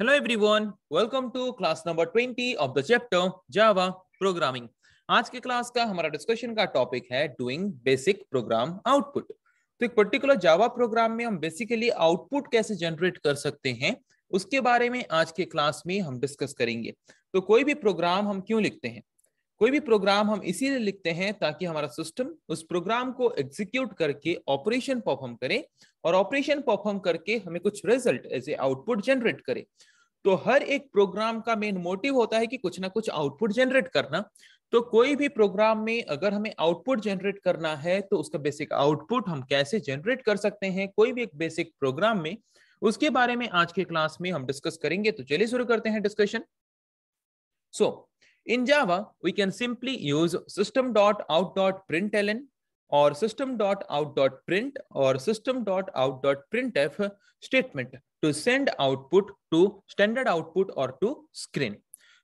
Hello everyone, welcome to class number 20 of the chapter Java Programming. आज के class का हमारा डिस्कशन का टॉपिक है डूइंग बेसिक प्रोग्राम आउटपुट तो एक पर्टिकुलर जावा प्रोग्राम में हम बेसिकली आउटपुट कैसे जनरेट कर सकते हैं उसके बारे में आज के क्लास में हम डिस्कस करेंगे तो कोई भी प्रोग्राम हम क्यों लिखते हैं कोई भी प्रोग्राम हम इसीलिए लिखते हैं ताकि हमारा सिस्टम उस प्रोग्राम को एग्जीक्यूट करके ऑपरेशन परफॉर्म करे और ऑपरेशन परफॉर्म करके हमें कुछ result as a output generate करे तो हर एक प्रोग्राम का मेन मोटिव होता है कि कुछ ना कुछ आउटपुट जनरेट करना तो कोई भी प्रोग्राम में अगर हमें आउटपुट जनरेट करना है तो उसका बेसिक आउटपुट हम कैसे जनरेट कर सकते हैं कोई भी एक बेसिक प्रोग्राम में उसके बारे में आज के क्लास में हम डिस्कस करेंगे तो चलिए शुरू करते हैं discussion so in Java we can simply use system dot out dot print L N और डॉट आउट डॉट प्रिंट और system dot out dot print F statement to send output to standard output और to screen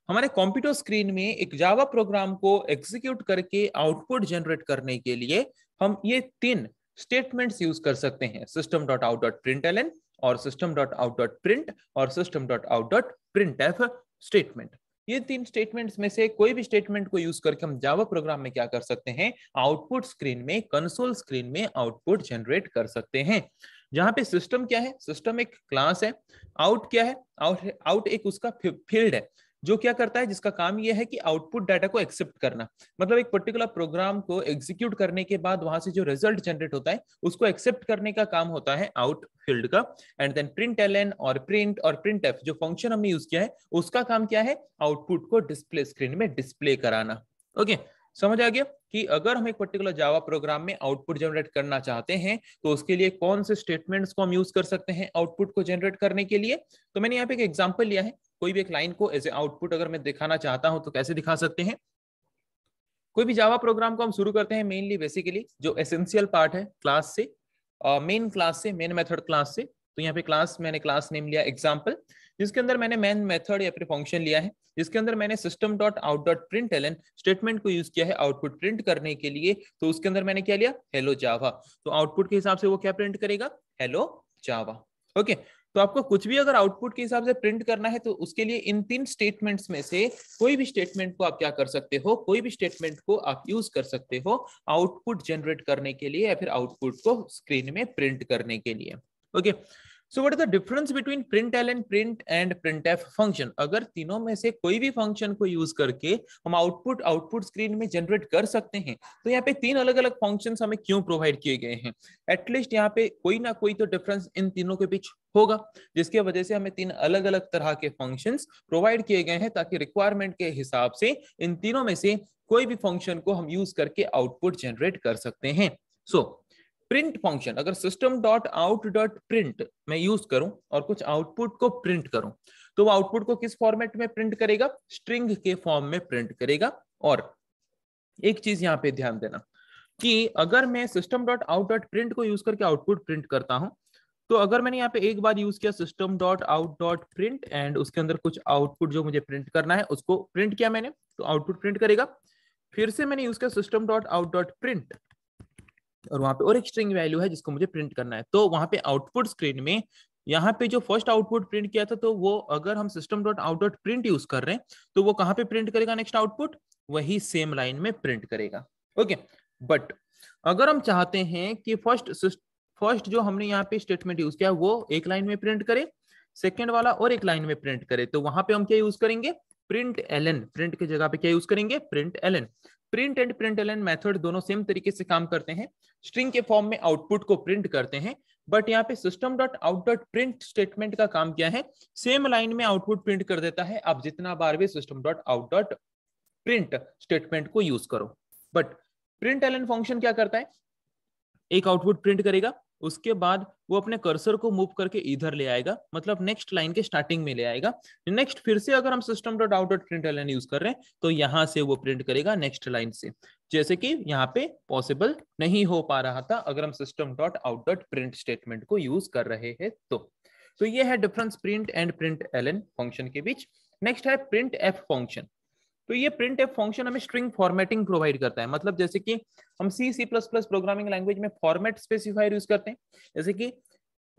हमारे computer screen में एक Java program को execute करके output generate करने के लिए हम ये तीन स्टेटमेंट्स यूज कर सकते हैं system dot out dot print L N और system dot out dot print और system dot out dot print F statement ये तीन स्टेटमेंट्स में से कोई भी स्टेटमेंट को यूज करके हम जावा प्रोग्राम में क्या कर सकते हैं आउटपुट स्क्रीन में कंसोल स्क्रीन में आउटपुट जनरेट कर सकते हैं जहां पे सिस्टम क्या है सिस्टम एक क्लास है आउट क्या है आउट आउट एक उसका फील्ड है जो क्या करता है जिसका काम यह है कि आउटपुट डाटा को एक्सेप्ट करना मतलब एक पर्टिकुलर प्रोग्राम को एग्जीक्यूट करने के बाद वहां से जो रिजल्ट जनरेट होता है उसको एक्सेप्ट करने का काम होता है आउट फील्ड का एंड देन प्रिंट एल और प्रिंट और प्रिंट एफ जो फंक्शन हमने यूज किया है उसका काम क्या है आउटपुट को डिस्प्ले स्क्रीन में डिस्प्ले कराना ओके okay. समझ आ गया कि अगर हम एक पर्टिकुलर जावा प्रोग्राम में आउटपुट जनरेट करना चाहते हैं तो उसके लिए कौन से स्टेटमेंट्स को हम यूज कर सकते हैं आउटपुट को जनरेट करने के लिए तो मैंने यहाँ पे एक एग्जांपल लिया है कोई भी एक लाइन को एज ए आउटपुट अगर मैं दिखाना चाहता हूं तो कैसे दिखा सकते हैं कोई भी जावा प्रोग्राम को हम शुरू करते हैं मेनली बेसिकली जो एसेंशियल पार्ट है क्लास से मेन क्लास से मेन मेथड क्लास से तो यहाँ पे क्लास मैंने क्लास नेम लिया एग्जाम्पल जिसके अंदर मैंने मेन मेथड या फिर फंक्शन लिया है जिसके अंदर मैंने system dot out dot print L statement को यूज किया है आउटपुट प्रिंट करने के लिए तो उसके अंदर मैंने क्या लिया हेलो जावा तो आउटपुट के हिसाब से वो क्या प्रिंट करेगा हेलो जावा ओके तो आपको कुछ भी अगर आउटपुट के हिसाब से प्रिंट करना है तो उसके लिए इन तीन स्टेटमेंट्स में से कोई भी स्टेटमेंट को आप क्या कर सकते हो कोई भी स्टेटमेंट को आप यूज कर सकते हो आउटपुट जनरेट करने के लिए या फिर आउटपुट को स्क्रीन में प्रिंट करने के लिए okay okay. So what is the difference between print L and print and print F function अगर तीनों में से कोई भी फंक्शन को यूज करके हम आउटपुट आउटपुट स्क्रीन में जनरेट कर सकते हैं तो यहाँ पे तीन अलग अलग फंक्शन हमें क्यों प्रोवाइड किए गए हैं एटलीस्ट यहाँ पे कोई ना कोई तो डिफरेंस इन तीनों के बीच होगा जिसके वजह से हमें तीन अलग अलग तरह के फंक्शंस प्रोवाइड किए गए हैं ताकि रिक्वायरमेंट के हिसाब से इन तीनों में से कोई भी फंक्शन को हम यूज करके आउटपुट जनरेट कर सकते हैं सो so, प्रिंट फंक्शन अगर system dot out dot print मैं यूज करूं और कुछ आउटपुट को प्रिंट करूं तो वो आउटपुट को किस फॉर्मेट में प्रिंट करेगा स्ट्रिंग के फॉर्म में प्रिंट करेगा और एक चीज यहाँ पे ध्यान देना कि अगर मैं system dot out dot print को यूज करके आउटपुट प्रिंट करता हूं तो अगर मैंने यहाँ पे एक बार यूज किया system dot out dot print and उसके अंदर कुछ आउटपुट जो मुझे प्रिंट करना है उसको प्रिंट किया मैंने तो आउटपुट प्रिंट करेगा फिर से मैंने यूज किया system dot out dot print और वहां पे और एक स्ट्रिंग वैल्यू है जिसको मुझे प्रिंट करना है तो वहां पे आउटपुट स्क्रीन में यहाँ पे जो फर्स्ट आउटपुट प्रिंट किया था तो वो अगर हम system dot out dot print use कर रहे हैं तो वो कहाँ पे प्रिंट करेगा नेक्स्ट आउटपुट वही सेम लाइन में प्रिंट करेगा ओके बट अगर हम चाहते हैं कि फर्स्ट फर्स्ट जो हमने यहाँ पे स्टेटमेंट यूज किया वो एक लाइन में प्रिंट करे सेकेंड वाला और एक लाइन में प्रिंट करे तो वहां पे हम क्या यूज करेंगे प्रिंट एल प्रिंट की जगह पे क्या यूज करेंगे print L print and print L N method दोनों सेम तरीके से काम करते हैं स्ट्रिंग के फॉर्म में आउटपुट को प्रिंट करते हैं बट यहाँ पे system dot out dot print statement का काम क्या है सेम लाइन में आउटपुट प्रिंट कर देता है आप जितना बार भी system dot out dot print statement को यूज करो बट प्रिंट एलन फंक्शन क्या करता है एक आउटपुट प्रिंट करेगा उसके बाद वो अपने कर्सर को मूव करके इधर ले आएगा मतलब नेक्स्ट लाइन के स्टार्टिंग में ले आएगा नेक्स्ट फिर से अगर हम system dot out dot print line use कर रहे हैं तो यहाँ से वो प्रिंट करेगा नेक्स्ट लाइन से जैसे कि यहाँ पे पॉसिबल नहीं हो पा रहा था अगर हम system dot out dot print statement को यूज कर रहे हैं तो तो ये है difference print and print L function के बीच नेक्स्ट है प्रिंट एफ फंक्शन तो ये प्रिंट एफ फंक्शन हमें स्ट्रिंग फॉर्मेटिंग प्रोवाइड करता है मतलब जैसे कि हम C C plus plus programming language में फॉर्मेट स्पेसिफायर यूज करते हैं जैसे कि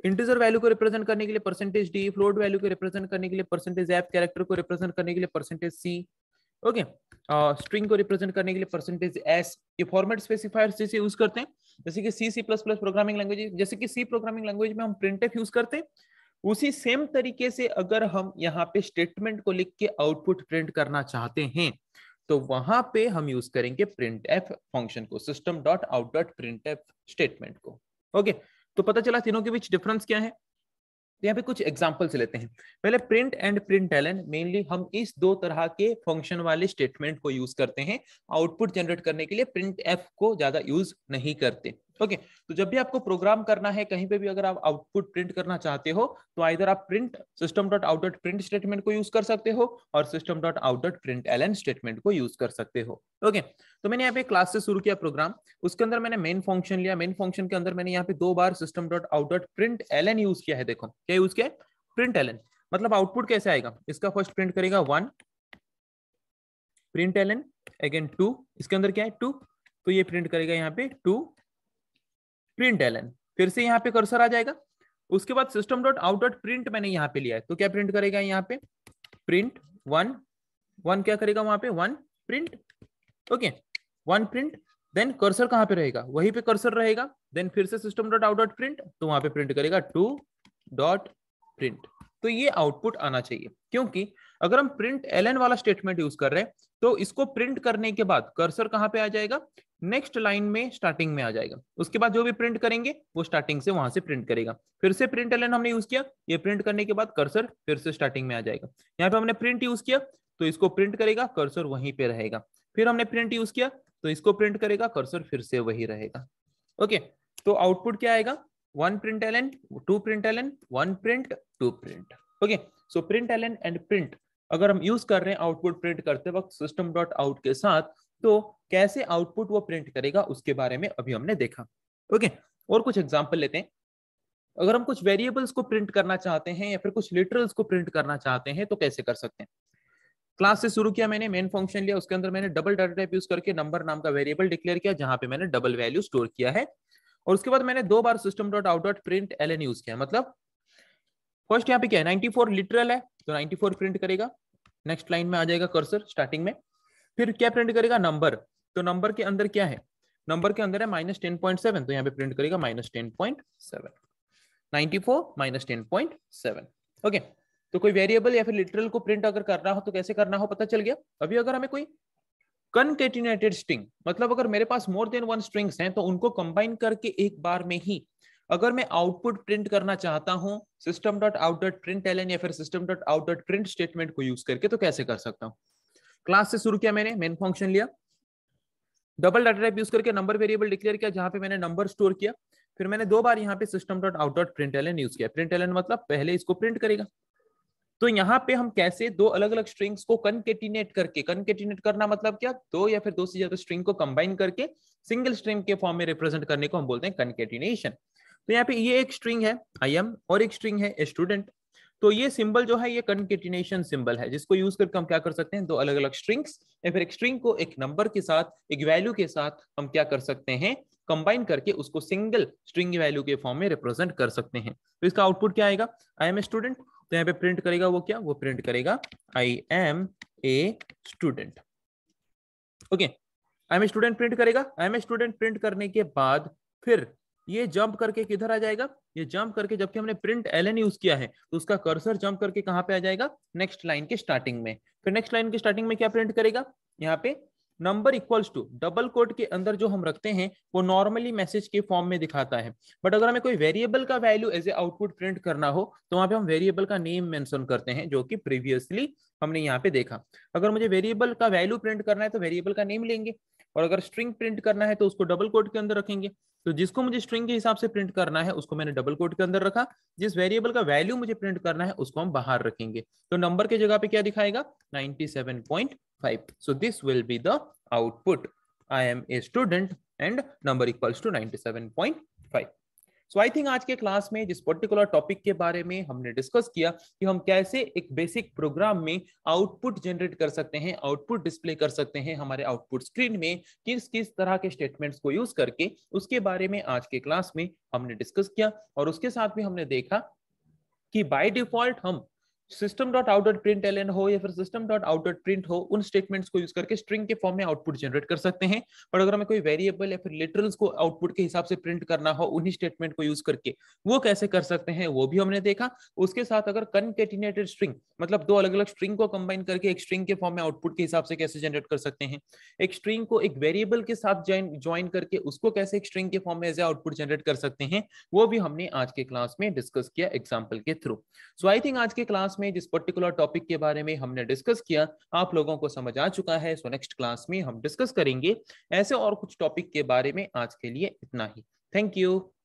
इंटीजर वैल्यू को रिप्रेजेंट करने के लिए परसेंटेज डी फ्लोट वैल्यू को रिप्रेजेंट करने के लिए परसेंटेज एफ कैरेक्टर को रिप्रेजेंट करने के लिए परसेंटेज सी ओके स्ट्रिंग को रिप्रेजेंट करने के लिए परसेंटेज एस ये फॉर्मेट स्पेसिफायर जैसे यूज करते हैं जैसे कि C C plus plus programming language जैसे कि सी प्रोग्रामिंग लैंग्वेज में हम प्रिंट यूज करते हैं उसी सेम तरीके से अगर हम यहाँ पे स्टेटमेंट को लिख के आउटपुट प्रिंट करना चाहते हैं तो वहां पे हम यूज करेंगे प्रिंट एफ फंक्शन को system dot out dot print F statement को ओके तो पता चला तीनों के बीच डिफरेंस क्या है तो यहाँ पे कुछ एग्जाम्पल्स लेते हैं पहले print and print L N mainly हम इस दो तरह के फंक्शन वाले स्टेटमेंट को यूज करते हैं आउटपुट जनरेट करने के लिए प्रिंट एफ को ज्यादा यूज नहीं करते ओके okay, तो जब भी आपको प्रोग्राम करना है कहीं पे भी अगर आप आउटपुट प्रिंट करना चाहते हो तो आइधर आप print system dot out dot print statement को यूज कर सकते हो और system dot out dot print L statement को यूज कर सकते हो ओके okay, तो मैंने यहाँ पे क्लास से शुरू किया प्रोग्राम उसके अंदर मैंने मेन फंक्शन लिया मेन फंक्शन के अंदर मैंने यहाँ पे दो बार system dot out dot print L use किया है देखो क्या यूज किया प्रिंट एल मतलब आउटपुट कैसे आएगा इसका फर्स्ट प्रिंट करेगा one print L N again two इसके अंदर क्या है टू तो ये प्रिंट करेगा यहाँ पे टू प्रिंट एल फिर से यहाँ पे कर्सर आ जाएगा उसके बाद system dot out dot print मैंने यहाँ पे लिया है तो क्या प्रिंट करेगा यहाँ पे प्रिंट वन वन क्या करेगा वहां पे one print okay one print then cursor कहाँ पे रहेगा वही पे कर्सर रहेगा देन फिर से system dot out dot print तो वहां पे प्रिंट करेगा टू डॉट प्रिंट तो ये आउटपुट आना चाहिए क्योंकि अगर हम प्रिंट एल वाला स्टेटमेंट यूज कर रहे हैं तो इसको प्रिंट करने के बाद कर्सर कहाँ पे आ जाएगा नेक्स्ट लाइन में स्टार्टिंग में आ जाएगा उसके बाद जो भी प्रिंट करेंगे वो स्टार्टिंग से वहां से प्रिंट करेगा फिर से प्रिंट एल हमने यूज किया ये प्रिंट करने के बाद कर्सर फिर से स्टार्टिंग में आ जाएगा यहाँ पे हमने प्रिंट यूज किया तो इसको प्रिंट करेगा कर्सर वहीं पे रहेगा फिर हमने प्रिंट यूज किया तो इसको प्रिंट करेगा कर्सर फिर से वही रहेगा ओके तो आउटपुट क्या आएगा N two print L N one print two print okay so print L N and print अगर हम यूज कर रहे हैं आउटपुट प्रिंट करते वक्त सिस्टम डॉट आउट के साथ तो कैसे आउटपुट वो प्रिंट करेगा उसके बारे में अभी हमने देखा ओके और कुछ एग्जाम्पल लेते हैं अगर हम कुछ वेरिएबल्स को प्रिंट करना चाहते हैं या फिर कुछ लिटरल्स को प्रिंट करना चाहते हैं तो कैसे कर सकते हैं क्लास से शुरू किया मैंने मेन फंक्शन लिया उसके अंदर मैंने डबल डाटा टाइप यूज करके नंबर नाम का वेरिएबल डिक्लेयर किया जहां पे मैंने डबल वैल्यू स्टोर किया है और उसके बाद मैंने दो बार system dot out dot print L N use किया मतलब फर्स्ट यहाँ पे क्या है नाइनटी फोर लिटरल है तो नाइनटी फोर प्रिंट करेगा नेक्स्ट लाइन में आ जाएगा कर्सर स्टार्टिंग में फिर क्या प्रिंट करेगा नंबर तो नंबर के अंदर क्या है नंबर के अंदर है माइनस टेन पॉइंट सेवन तो यहाँ पे प्रिंट करेगा minus ten point seven ninety four minus ten point seven okay तो कोई वेरिएबल या फिर लिटरल को प्रिंट अगर करना हो तो कैसे करना हो पता चल गया अभी अगर हमें कोई कनकेटिनेटेड स्ट्रिंग मतलब अगर मेरे पास मोर देन वन स्ट्रिंग्स हैं तो उनको कंबाइन करके एक बार में ही अगर मैं आउटपुट प्रिंट करना चाहता हूँ system dot out dot print L या फिर system dot out dot print statement को यूज करके तो कैसे कर सकता हूं क्लास से शुरू किया मैंने मेन फंक्शन लिया डबल डाटा टाइप यूज करके नंबर वेरिएबल डिक्लेयर किया जहां पे मैंने नंबर स्टोर किया फिर मैंने दो बार यहाँ पे system dot out dot print L use किया प्रिंट एल मतलब पहले इसको प्रिंट करेगा तो यहाँ पे हम कैसे दो अलग अलग स्ट्रिंग्स को कनकेटिनेट करके कनकेटिनेट करना मतलब क्या दो या फिर दो से ज्यादा स्ट्रिंग को कंबाइन करके सिंगल स्ट्रिंग के फॉर्म में रिप्रेजेंट करने को हम बोलते हैं कनकेटिनेशन तो यहाँ पे ये एक स्ट्रिंग है आई एम और एक स्ट्रिंग है स्टूडेंट तो ये सिंबल जो है ये कंकेटिनेशन सिंबल है जिसको यूज करके हम क्या कर सकते हैं दो अलग अलग स्ट्रिंग्स या फिर एक स्ट्रिंग को एक नंबर के साथ एक वैल्यू के साथ हम क्या कर सकते हैं कंबाइन करके उसको सिंगल स्ट्रिंग वैल्यू के फॉर्म में रिप्रेजेंट कर सकते हैं तो इसका आउटपुट क्या आएगा आई एम ए स्टूडेंट तो यहाँ पे प्रिंट करेगा वो क्या वो प्रिंट करेगा I am a student okay I am a student print करेगा I am a student print करने के बाद फिर ये जंप करके किधर आ जाएगा ये जंप करके जबकि हमने प्रिंट एल एन यूज किया है तो उसका कर्सर जंप करके कहा पे आ जाएगा नेक्स्ट लाइन के स्टार्टिंग में फिर नेक्स्ट लाइन के स्टार्टिंग में क्या प्रिंट करेगा यहाँ पे number equals to double quote के अंदर जो हम रखते हैं वो नॉर्मली मैसेज के फॉर्म में दिखाता है बट अगर हमें कोई वेरिएबल का value as a output print करना हो तो वहां पे हम वेरिएबल का नेम मेंशन करते हैं जो कि प्रीवियसली हमने यहाँ पे देखा अगर मुझे वेरिएबल का वैल्यू प्रिंट करना है तो वेरिएबल का नेम लेंगे और अगर स्ट्रिंग प्रिंट करना है तो उसको डबल कोट के अंदर रखेंगे तो जिसको मुझे स्ट्रिंग के हिसाब से प्रिंट करना है उसको मैंने डबल कोट के अंदर रखा जिस वेरिएबल का वैल्यू मुझे प्रिंट करना है उसको हम बाहर रखेंगे तो नंबर के जगह पे क्या दिखाएगा 97.5 so this will be the output I am a student and number equals to 97.5 so I think आज के क्लास में जिस पर्टिकुलर टॉपिक के बारे में हमने डिस्कस किया कि हम कैसे एक बेसिक प्रोग्राम में आउटपुट जनरेट कर सकते हैं आउटपुट डिस्प्ले कर सकते हैं हमारे आउटपुट स्क्रीन में किस किस तरह के स्टेटमेंट्स को यूज करके उसके बारे में आज के क्लास में हमने डिस्कस किया और उसके साथ भी हमने देखा कि बाय डिफॉल्ट हम system dot out dot print L N हो या फिर system dot out dot print हो उन स्टेटमेंट्स को यूज करके स्ट्रिंग के फॉर्म में आउटपुट जनरेट कर सकते हैं पर अगर हमें कोई वेरिएबल या फिर लिटरल्स को आउटपुट के हिसाब से प्रिंट करना हो उन्हीं स्टेटमेंट को यूज करके वो कैसे कर सकते हैं वो भी हमने देखा उसके साथ अगर कनकेटिनेटेड स्ट्रिंग मतलब दो अलग अलग स्ट्रिंग को कंबाइन करके एक स्ट्रिंग के फॉर्म में आउटपुट के हिसाब से कैसे जनरेट कर सकते हैं एक स्ट्रिंग को एक वेरिएबल के साथ ज्वाइन करके उसको कैसे एक स्ट्रिंग के फॉर्म में एज ए आउटपुट जनरेट कर सकते हैं वो भी हमने आज के क्लास में डिस्कस किया एग्जाम्पल के थ्रू सो आई थिंक आज के क्लास में जिस पर्टिकुलर टॉपिक के बारे में हमने डिस्कस किया आप लोगों को समझ आ चुका है सो नेक्स्ट क्लास में हम डिस्कस करेंगे ऐसे और कुछ टॉपिक के बारे में आज के लिए इतना ही थैंक यू